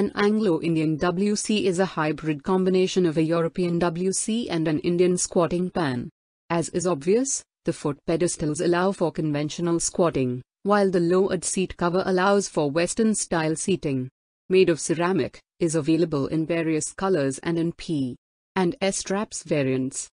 An Anglo-Indian WC is a hybrid combination of a European WC and an Indian squatting pan. As is obvious, the foot pedestals allow for conventional squatting, while the lowered seat cover allows for Western-style seating. Made of ceramic, is available in various colors and in P and S-straps variants.